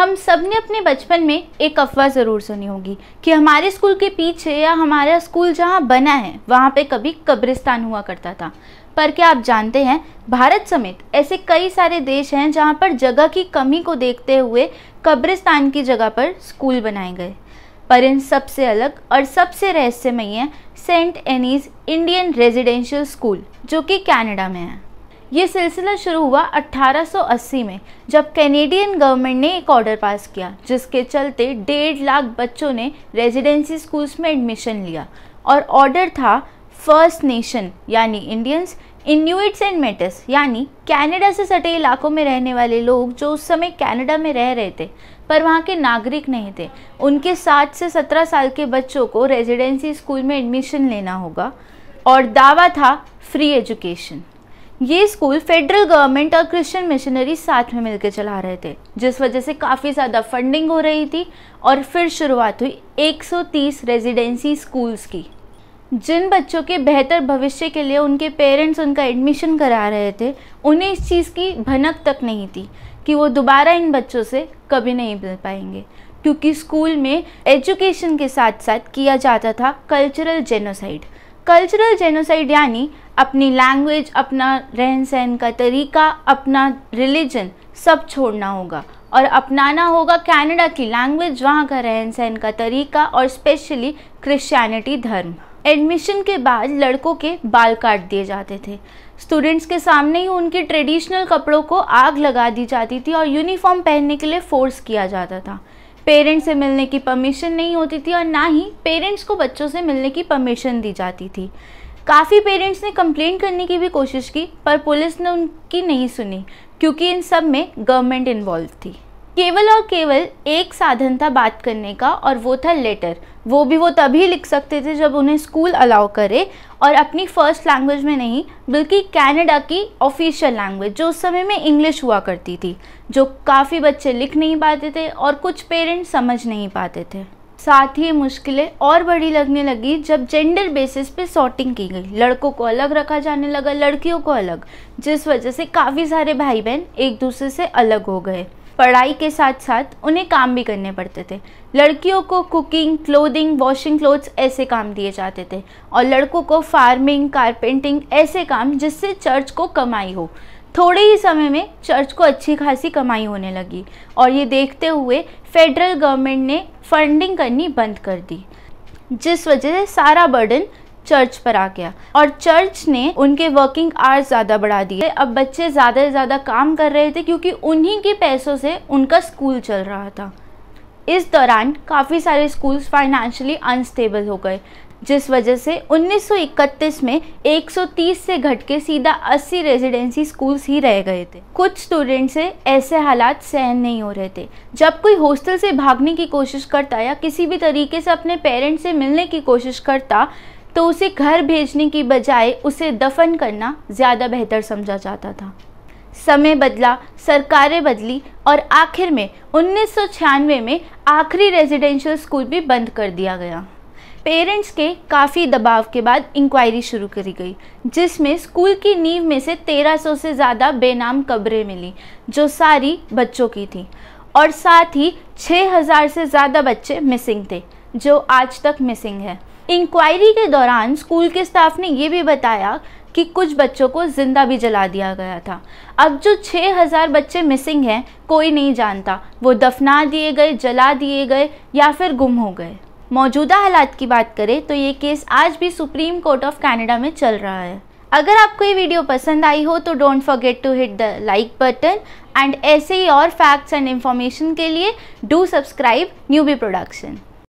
हम सब ने अपने बचपन में एक अफवाह ज़रूर सुनी होगी कि हमारे स्कूल के पीछे या हमारा स्कूल जहाँ बना है वहाँ पे कभी कब्रिस्तान हुआ करता था पर क्या आप जानते हैं भारत समेत ऐसे कई सारे देश हैं जहाँ पर जगह की कमी को देखते हुए कब्रिस्तान की जगह पर स्कूल बनाए गए पर इन सबसे अलग और सबसे रहस्यमयी है Saint Anne's Indian residential school जो कि कनाडा में है ये सिलसिला शुरू हुआ 1880 में जब कैनेडियन गवर्नमेंट ने एक ऑर्डर पास किया जिसके चलते डेढ़ लाख बच्चों ने रेजिडेंसी स्कूल्स में एडमिशन लिया और ऑर्डर था फर्स्ट नेशन यानी इंडियंस इन्यूट्स एंड मेटस यानी कैनेडा से सटे इलाकों में रहने वाले लोग जो उस समय कैनेडा में रह रहे थे पर वहाँ के नागरिक नहीं थे उनके सात से सत्रह साल के बच्चों को रेजिडेंसी स्कूल में एडमिशन लेना होगा और दावा था फ्री एजुकेशन ये स्कूल फेडरल गवर्नमेंट और क्रिश्चियन मिशनरी साथ में मिलकर चला रहे थे जिस वजह से काफ़ी ज़्यादा फंडिंग हो रही थी और फिर शुरुआत हुई 130 रेजिडेंसी स्कूल्स की जिन बच्चों के बेहतर भविष्य के लिए उनके पेरेंट्स उनका एडमिशन करा रहे थे उन्हें इस चीज़ की भनक तक नहीं थी कि वो दोबारा इन बच्चों से कभी नहीं मिल पाएंगे क्योंकि स्कूल में एजुकेशन के साथ साथ किया जाता था कल्चरल जेनोसाइड कल्चरल जेनोसाइड यानी अपनी लैंग्वेज अपना रहन सहन का तरीका अपना रिलीजन सब छोड़ना होगा और अपनाना होगा कनाडा की लैंग्वेज वहाँ का रहन सहन का तरीका और स्पेशली क्रिश्चियनिटी धर्म एडमिशन के बाद लड़कों के बाल काट दिए जाते थे स्टूडेंट्स के सामने ही उनके ट्रेडिशनल कपड़ों को आग लगा दी जाती थी और यूनिफॉर्म पहनने के लिए फोर्स किया जाता था पेरेंट्स से मिलने की परमिशन नहीं होती थी और ना ही पेरेंट्स को बच्चों से मिलने की परमिशन दी जाती थी काफ़ी पेरेंट्स ने कंप्लेन करने की भी कोशिश की पर पुलिस ने उनकी नहीं सुनी क्योंकि इन सब में गवर्नमेंट इन्वॉल्व थी केवल और केवल एक साधन था बात करने का और वो था लेटर वो भी वो तभी लिख सकते थे जब उन्हें स्कूल अलाउ करे और अपनी फर्स्ट लैंग्वेज में नहीं बल्कि कनाडा की ऑफिशियल लैंग्वेज जो उस समय में इंग्लिश हुआ करती थी जो काफ़ी बच्चे लिख नहीं पाते थे और कुछ पेरेंट्स समझ नहीं पाते थे साथ ही मुश्किलें और बड़ी लगने लगी जब जेंडर बेसिस पे सॉर्टिंग की गई लड़कों को अलग रखा जाने लगा लड़कियों को अलग जिस वजह से काफ़ी सारे भाई बहन एक दूसरे से अलग हो गए पढ़ाई के साथ साथ उन्हें काम भी करने पड़ते थे लड़कियों को कुकिंग क्लोथिंग वॉशिंग क्लोथ्स ऐसे काम दिए जाते थे और लड़कों को फार्मिंग कारपेंटिंग ऐसे काम जिससे चर्च को कमाई हो थोड़े ही समय में चर्च को अच्छी खासी कमाई होने लगी और ये देखते हुए फेडरल गवर्नमेंट ने फंडिंग करनी बंद कर दी जिस वजह से सारा बर्डन चर्च पर आ गया और चर्च ने उनके वर्किंग आवर्स ज़्यादा बढ़ा दिए अब बच्चे ज़्यादा से ज़्यादा काम कर रहे थे क्योंकि उन्हीं के पैसों से उनका स्कूल चल रहा था इस दौरान काफ़ी सारे स्कूल्स फाइनेंशियली अनस्टेबल हो गए जिस वजह से 1931 में 130 से घट के सीधा 80 रेजिडेंसी स्कूल्स ही रह गए थे कुछ स्टूडेंट से ऐसे हालात सहन नहीं हो रहे थे जब कोई हॉस्टल से भागने की कोशिश करता या किसी भी तरीके से अपने पेरेंट्स से मिलने की कोशिश करता तो उसे घर भेजने की बजाय उसे दफन करना ज़्यादा बेहतर समझा जाता था समय बदला सरकारें बदली और आखिर में 1996 में आखिरी रेजिडेंशियल स्कूल भी बंद कर दिया गया पेरेंट्स के काफ़ी दबाव के बाद इंक्वायरी शुरू करी गई जिसमें स्कूल की नींव में से 1300 से ज़्यादा बेनाम कब्रें मिली जो सारी बच्चों की थी और साथ ही 6000 से ज़्यादा बच्चे मिसिंग थे जो आज तक मिसिंग है इंक्वायरी के दौरान स्कूल के स्टाफ ने ये भी बताया कि कुछ बच्चों को ज़िंदा भी जला दिया गया था अब जो 6000 बच्चे मिसिंग हैं कोई नहीं जानता वो दफना दिए गए जला दिए गए या फिर गुम हो गए मौजूदा हालात की बात करें तो ये केस आज भी सुप्रीम कोर्ट ऑफ कनाडा में चल रहा है अगर आपको ये वीडियो पसंद आई हो तो don't forget to hit the like button and ऐसे ही और फैक्ट्स एंड इन्फॉर्मेशन के लिए do subscribe new be production